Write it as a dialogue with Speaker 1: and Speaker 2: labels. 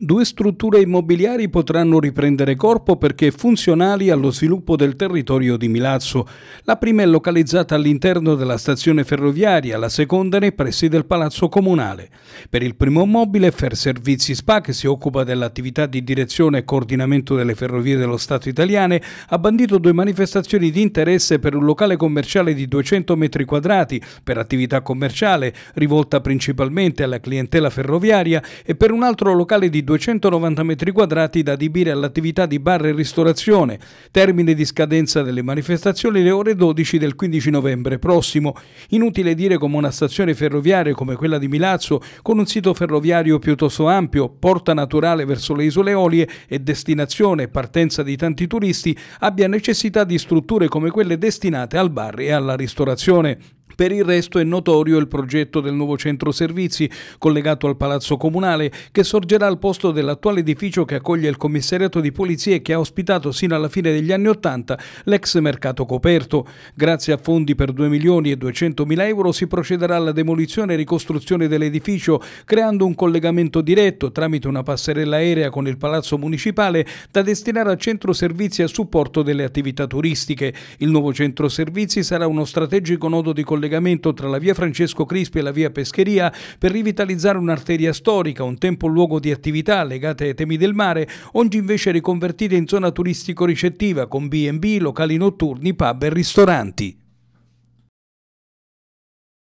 Speaker 1: Due strutture immobiliari potranno riprendere corpo perché funzionali allo sviluppo del territorio di Milazzo. La prima è localizzata all'interno della stazione ferroviaria, la seconda nei pressi del Palazzo Comunale. Per il primo mobile Fer Servizi SPA, che si occupa dell'attività di direzione e coordinamento delle ferrovie dello Stato italiane, ha bandito due manifestazioni di interesse per un locale commerciale di 200 metri quadrati per attività commerciale, rivolta principalmente alla clientela ferroviaria, e per un altro locale di 290 metri quadrati da adibire all'attività di bar e ristorazione. Termine di scadenza delle manifestazioni le ore 12 del 15 novembre prossimo. Inutile dire come una stazione ferroviaria come quella di Milazzo, con un sito ferroviario piuttosto ampio, porta naturale verso le isole Olie e destinazione e partenza di tanti turisti, abbia necessità di strutture come quelle destinate al bar e alla ristorazione. Per il resto è notorio il progetto del nuovo centro servizi collegato al Palazzo Comunale che sorgerà al posto dell'attuale edificio che accoglie il commissariato di polizia e che ha ospitato sino alla fine degli anni Ottanta l'ex mercato coperto. Grazie a fondi per 2 milioni e 200 mila euro si procederà alla demolizione e ricostruzione dell'edificio creando un collegamento diretto tramite una passerella aerea con il Palazzo Municipale da destinare al centro servizi a supporto delle attività turistiche. Il nuovo centro servizi sarà uno strategico nodo di collegamento collegamento tra la via Francesco Crispi e la via Pescheria per rivitalizzare un'arteria storica, un tempo luogo di attività legate ai temi del mare, oggi invece riconvertita in zona turistico-ricettiva con B&B, locali notturni, pub e ristoranti.